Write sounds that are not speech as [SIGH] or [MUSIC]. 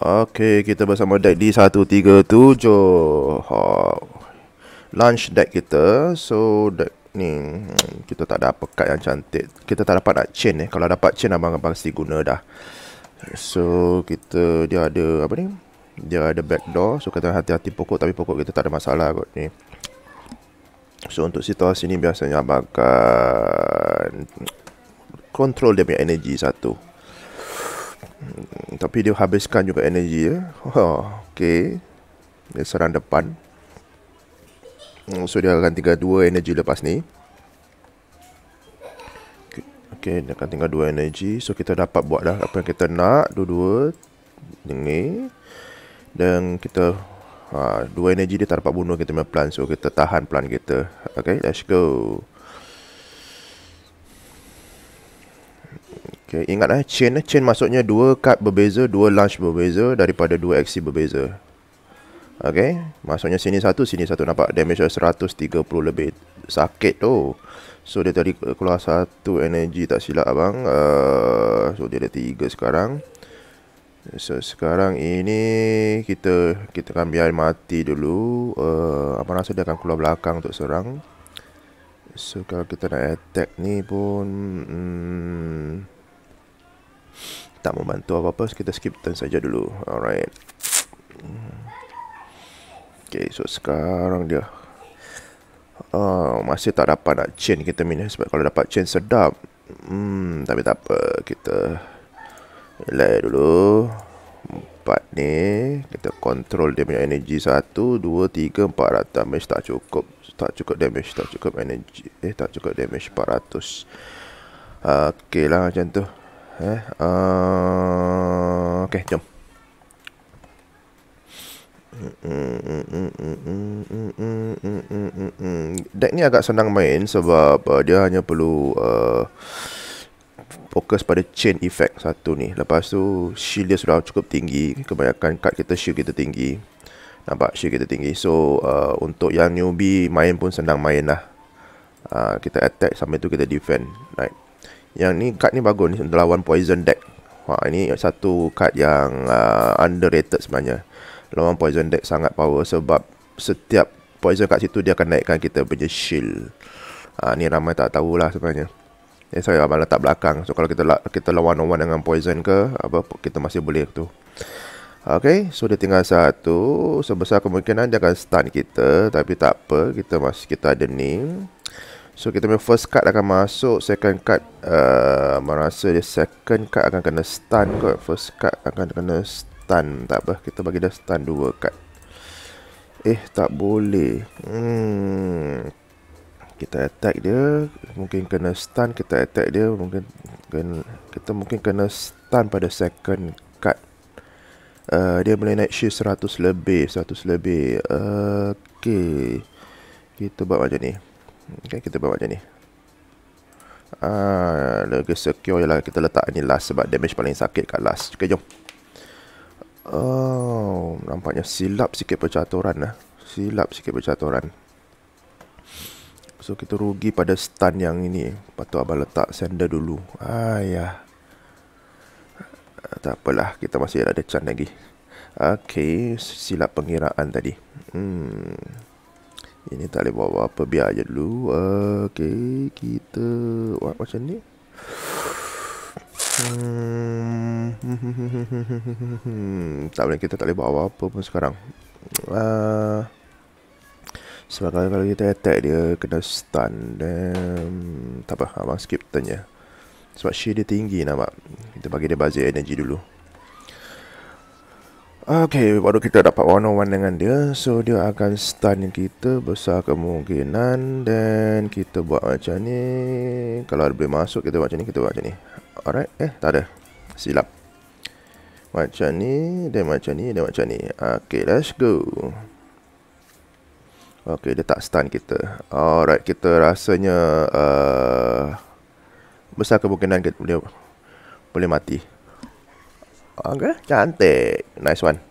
Okey, kita bersama deck D137 ha. Launch deck kita So, deck ni hmm, Kita tak dapat card yang cantik Kita tak dapat nak chain eh Kalau dapat chain, abang-abang pasti guna dah So, kita Dia ada, apa ni Dia ada back door. So, kita hati-hati pokok Tapi pokok kita tak ada masalah kot ni So, untuk situasi ni Biasanya abang akan Control dia punya energy satu tapi dia habiskan juga energi ya. [LAUGHS] Ha, okay. Dia serang depan. Hmm, so dia akan tinggal dua energi lepas ni. Okay, dia akan tinggal dua energi. So kita dapat buat dah apa yang kita nak. Dua-dua. Ini. Dan kita... Ha, dua energi dia tak dapat bunuh kita punya plan. So kita tahan plan kita. Okay, let's go. Okay, ingat eh, chain eh. Chain maksudnya dua card berbeza, dua launch berbeza daripada dua XC berbeza. Okay, maksudnya sini satu, sini satu. Nampak damage dia 130 lebih. Sakit tu. So, dia tadi keluar satu energy tak silap abang. Uh, so, dia ada tiga sekarang. So, sekarang ini kita kita akan biar mati dulu. Uh, eh, apa rasa dia akan keluar belakang untuk serang. So, kalau kita nak attack ni pun... Hmm, tak membantu apa-apa kita skip turn saja dulu alright okay so sekarang dia uh, masih tak dapat nak chain kita minyak sebab kalau dapat chain sedap hmm, tapi tak apa kita lay dulu empat ni kita control dia punya energy satu dua tiga empat ratus damage tak cukup tak cukup damage tak cukup energy eh tak cukup damage empat ratus. Ah, okay lah macam tu Eh, uh, okay, jom. Deck ni agak senang main sebab uh, dia hanya perlu uh, fokus pada chain effect satu ni. Lepas tu shield dia sudah cukup tinggi. Kebanyakan card kita shield kita tinggi. Nampak shield kita tinggi. So uh, untuk yang newbie main pun senang main lah. Uh, kita attack sampai tu kita defend. Right. Yang ni card ni bagus ni untuk lawan poison deck. Ha ini satu card yang uh, underrated sebenarnya. Lawan poison deck sangat power sebab setiap poison kat situ dia akan naikkan kita punya shield. Ha ni ramai tak tahulah sebenarnya. Eh Saya abang letak belakang. So kalau kita kita lawan lawan dengan poison ke apa kita masih boleh tu. Okay, so dia tinggal satu Sebesar kemungkinan dia akan stun kita Tapi tak apa, kita masih kita ada name So kita punya first card akan masuk Second card uh, Merasa dia second card akan kena stun kot First card akan kena stun Tak apa kita bagi dia stun dua card Eh tak boleh hmm. Kita attack dia Mungkin kena stun Kita attack dia mungkin kena, Kita mungkin kena stun pada second card uh, Dia boleh naik shield 100 lebih 100 lebih uh, Okay Kita buat macam ni okay, kita bawa macam ni Ah, lagi uh, secure ialah kita letak ni last sebab damage paling sakit kat last Okay jom oh nampaknya silap sikit percaturan lah. silap sikit percaturan so kita rugi pada stun yang ini patut abang letak sender dulu ayah tak apalah kita masih ada chance lagi Okay, silap pengiraan tadi. Hmm. Ini tak boleh bawa apa Biar je dulu uh, Okay Kita Buat macam ni hmm. [LAUGHS] Tak boleh kita tak boleh bawa apa pun sekarang uh, Sebab kalau kita attack dia Kena stun Then Tak apa Abang skip turn je Sebab shield dia tinggi nampak Kita bagi dia bazir energy dulu Okay, baru kita dapat one on one dengan dia So, dia akan stun kita besar kemungkinan Dan kita buat macam ni Kalau ada boleh masuk, kita buat macam ni, kita buat macam ni Alright, eh, tak ada Silap Macam ni, dan macam ni, dan macam ni Okay, let's go Okay, dia tak stun kita Alright, kita rasanya uh, Besar kemungkinan kita boleh, boleh mati Okay, cantik. Nice one.